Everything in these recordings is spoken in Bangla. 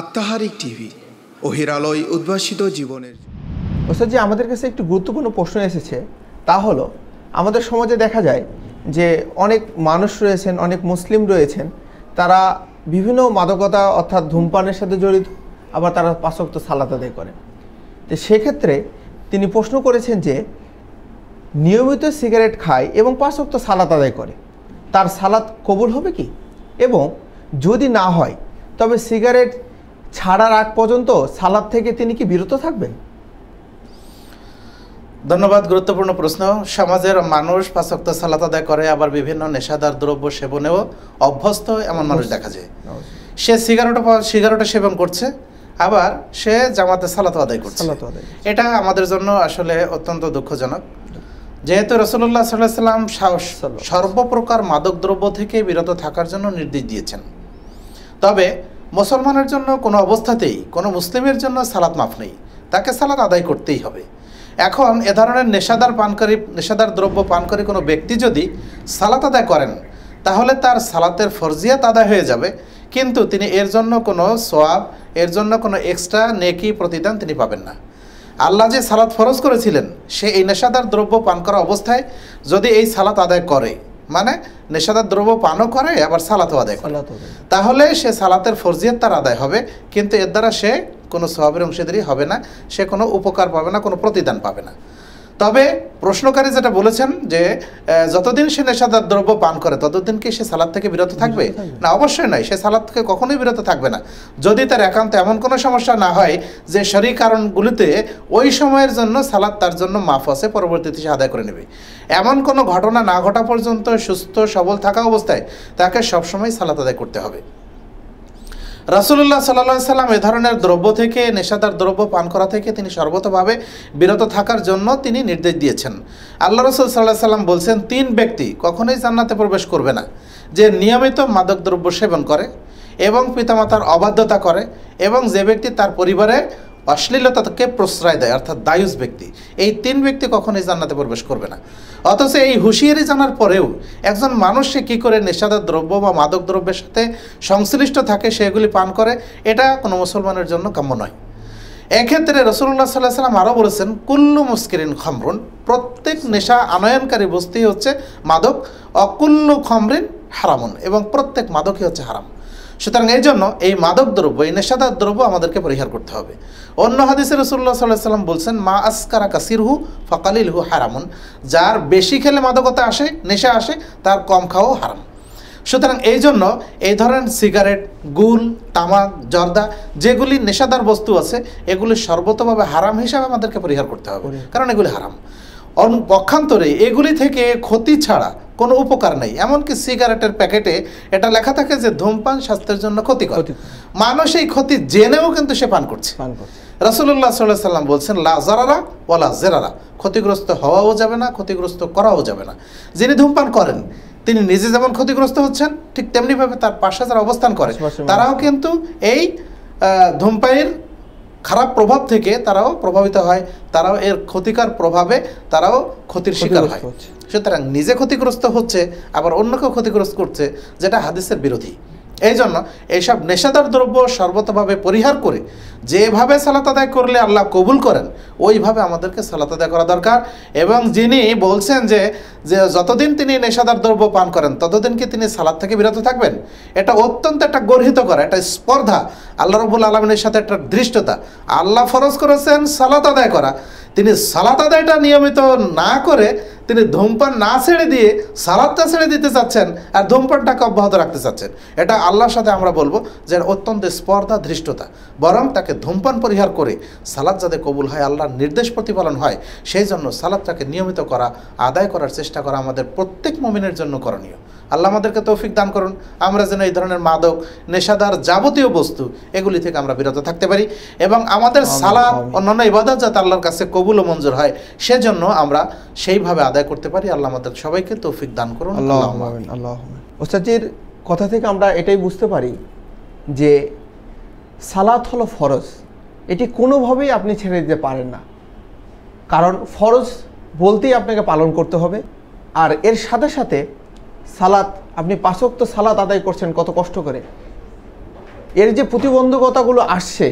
আত্মাহারিক টিভি ও হেরালয় উদ্ভাসিত জীবনের ওস্তাদ যে আমাদের কাছে একটি গুরুত্বপূর্ণ প্রশ্ন এসেছে তা হলো আমাদের সমাজে দেখা যায় যে অনেক মানুষ রয়েছেন অনেক মুসলিম রয়েছেন তারা বিভিন্ন মাদকতা অর্থাৎ ধূমপানের সাথে জড়িত আবার তারা পাশক্ত সালাত আদায় করেন তো সেক্ষেত্রে তিনি প্রশ্ন করেছেন যে নিয়মিত সিগারেট খায় এবং পাশক্ত সালাত আদায় করে তার সালাত কবুল হবে কি এবং যদি না হয় তবে সিগারেট ছাড়ার আগ পর্যন্ত সালাদ থেকে তিনি কি বিরত থাকবেন ধন্যবাদ গুরুত্বপূর্ণ প্রশ্ন সমাজের মানুষ পাশক্ত সালাত আদায় করে আবার বিভিন্ন নেশাদার দ্রব্য সেবনেও অভ্যস্ত এমন মানুষ দেখা যায় সে সিগারেট সিগারেটও সেবন করছে আবার সে জামাতে সালাত আদায় করছে এটা আমাদের জন্য আসলে অত্যন্ত দুঃখজনক যেহেতু রসুল্লাহ সাল্লাহ সাল্লাম সর্বপ্রকার মাদক দ্রব্য থেকে বিরত থাকার জন্য নির্দেশ দিয়েছেন তবে মুসলমানের জন্য কোনো অবস্থাতেই কোনো মুসলিমের জন্য সালাত মাফ নেই তাকে সালাত আদায় করতেই হবে এখন এ ধরনের নেশাদার পানকারী নেশাদার দ্রব্য পানকারী কোনো ব্যক্তি যদি সালাত আদায় করেন তাহলে তার সালাতের ফরজিয়াত আদায় হয়ে যাবে কিন্তু তিনি এর জন্য কোনো সোয়াব এর জন্য কোনো এক্সট্রা নেকি প্রতিদান তিনি পাবেন না আল্লাহ যে সালাত ফরজ করেছিলেন সে এই নেশাদার দ্রব্য পান করা অবস্থায় যদি এই সালাত আদায় করে মানে নেশাদার দ্রব্য পানও করে আবার সালাতও আদায় করে তাহলে সে সালাতের ফরজিয়ত তার আদায় হবে কিন্তু এর দ্বারা সে কোনো স্বভাবের অংশীদারি হবে না সে কোনো উপকার পাবে না কোনো প্রতিদান পাবে না তবে প্রশ্নকারী যেটা বলেছেন যে যতদিন সে নেশাদার দ্রব্য পান করে ততদিন কি সে সালাদ থেকে বিরত থাকবে না অবশ্যই নয় সে সালাদ থেকে কখনোই বিরত থাকবে না যদি তার একান্ত এমন কোনো সমস্যা না হয় যে শরীর কারণগুলিতে ওই সময়ের জন্য সালাদ তার জন্য মাফ আছে পরবর্তীতে সে আদায় করে নেবে এমন কোনো ঘটনা না ঘটা পর্যন্ত সুস্থ সবল থাকা অবস্থায় তাকে সবসময় সালাদ আদায় করতে হবে রাসুল্লাহ সাল্লা সাল্লাম এ ধরনের দ্রব্য থেকে নেশাদার দ্রব্য পান করা থেকে তিনি সর্বতভাবে বিরত থাকার জন্য তিনি নির্দেশ দিয়েছেন আল্লাহ রসুল সাল্লাহ সাল্লাম বলছেন তিন ব্যক্তি কখনোই জান্নাতে প্রবেশ করবে না যে নিয়মিত মাদক দ্রব্য সেবন করে এবং পিতামাতার অবাধ্যতা করে এবং যে ব্যক্তি তার পরিবারে অশ্লীলতাকে প্রশ্রয় দেয় অর্থাৎ দায়ুস ব্যক্তি এই তিন ব্যক্তি কখনোই জান্নাতে প্রবেশ করবে না অথচ এই হুঁশিয়ারি জানার পরেও একজন মানুষ সে কী করে নেশাদার দ্রব্য বা মাদক দ্রব্যের সাথে সংশ্লিষ্ট থাকে সেগুলি পান করে এটা কোনো মুসলমানের জন্য কাম্য নয় এক্ষেত্রে রসুল্লাহ সাল্লাহ সাল্লাম আরও বলেছেন কুল্লু মুস্কিরিন খমরুন প্রত্যেক নেশা আনয়নকারী বস্তি হচ্ছে মাদক অকুল্লু খমরিন হারামুন এবং প্রত্যেক মাদকই হচ্ছে হারাম সুতরাং এর জন্য এই মাদক দ্রব্য এই নেশাদার দ্রব্য আমাদেরকে পরিহার করতে হবে অন্য হাদিসে রসুল্লাহ সাল্লাহ সাল্লাম বলছেন মা আসকারা ফকালিল হু হারামুন যার বেশি খেলে মাদকতা আসে নেশা আসে তার কম খাওয়াও হারাম সুতরাং এই জন্য এই ধরনের সিগারেট গুল তামাক জর্দা যেগুলি নেশাদার বস্তু আছে এগুলি সর্বতভাবে হারাম হিসাবে আমাদেরকে পরিহার করতে হবে কারণ এগুলি হারাম পক্ষান্তরে এগুলি থেকে ক্ষতি ছাড়া কোনো উপকার নেই এমনকি সিগারেটের প্যাকেটে এটা লেখা থাকে যে ধূমপান স্বাস্থ্যের জন্য ক্ষতিকর মানুষ এই ক্ষতি জেনেও কিন্তু সে পান করছে রাসুল্লাহ সাল্লাহ সাল্লাম বলছেন লাজারারা ওলা জেরারা ক্ষতিগ্রস্ত হওয়াও যাবে না ক্ষতিগ্রস্ত করাও যাবে না যিনি ধূমপান করেন তিনি নিজে যেমন ক্ষতিগ্রস্ত হচ্ছেন ঠিক তেমনিভাবে তার পাশে যারা অবস্থান করে তারাও কিন্তু এই ধূমপানের খারাপ প্রভাব থেকে তারাও প্রভাবিত হয় তারাও এর ক্ষতিকর প্রভাবে তারাও ক্ষতির শিকার হয় সুতরাং নিজে ক্ষতিগ্রস্ত হচ্ছে আবার অন্যকেও ক্ষতিগ্রস্ত করছে যেটা হাদিসের বিরোধী এই জন্য এইসব নেশাদার দ্রব্য সর্বতভাবে পরিহার করে যেভাবে সালাত আদায় করলে আল্লাহ কবুল করেন ওইভাবে আমাদেরকে সালাত আদায় করা দরকার এবং যিনি বলছেন যে যে যতদিন তিনি নেশাদার দ্রব্য পান করেন ততদিন কি তিনি সালাদ থেকে বিরত থাকবেন এটা অত্যন্ত একটা গর্হিত করা একটা স্পর্ধা আল্লাহ রবুল আলমিনের সাথে একটা দৃষ্টতা আল্লাহ ফরজ করেছেন সালাত আদায় করা তিনি সালাত আদায়টা নিয়মিত না করে তিনি ধূমপান না ছেড়ে দিয়ে সালাদটা ছেড়ে দিতে চাচ্ছেন আর ধূমপানটাকে অব্যাহত রাখতে চাচ্ছেন এটা আল্লাহর সাথে আমরা বলবো যে অত্যন্ত স্পর্ধা ধৃষ্টতা বরং তাকে ধূমপান পরিহার করে সালাদ যাতে কবুল হয় আল্লাহর নির্দেশ প্রতিপালন হয় সেই জন্য সালাদটাকে নিয়মিত করা আদায় করার চেষ্টা করা আমাদের প্রত্যেক মমিনের জন্য করণীয় আল্লাহ আমাদেরকে তৌফিক দান করুন আমরা যেন এই ধরনের মাদক নেশাদার যাবতীয় বস্তু এগুলি থেকে আমরা বিরত থাকতে পারি এবং আমাদের সালাদ অন্যান্য ইবাদত যাতে আল্লাহর কাছে কবুল ও মঞ্জুর হয় সেজন্য আমরা সেইভাবে আদায় করতে পারি আল্লাহ আমাদের সবাইকে তৌফিক দান করুন আল্লাহ কথা থেকে আমরা এটাই বুঝতে পারি যে সালাত হলো ফরজ এটি কোনোভাবেই আপনি ছেড়ে দিতে পারেন না কারণ ফরজ বলতেই আপনাকে পালন করতে হবে আর এর সাথে সাথে সালাত আপনি পাঁচক্ত সালাত আদায় করছেন কত কষ্ট করে এর যে প্রতিবন্ধকতাগুলো আসছে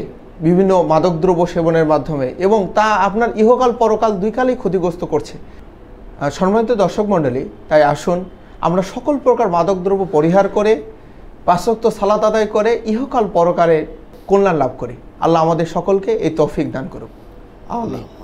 বিভিন্ন মাদকদ্রব্য সেবনের মাধ্যমে এবং তা আপনার ইহকাল পরকাল দুই কালেই ক্ষতিগ্রস্ত করছে সম্মানিত দর্শক মণ্ডলী তাই আসুন আমরা সকল প্রকার মাদকদ্রব্য পরিহার করে পাশ্চাত্য সালাত আদায় করে ইহকাল পরকারের কল্যাণ লাভ করি আল্লাহ আমাদের সকলকে এই তৌফিক দান করুক আল্লাহ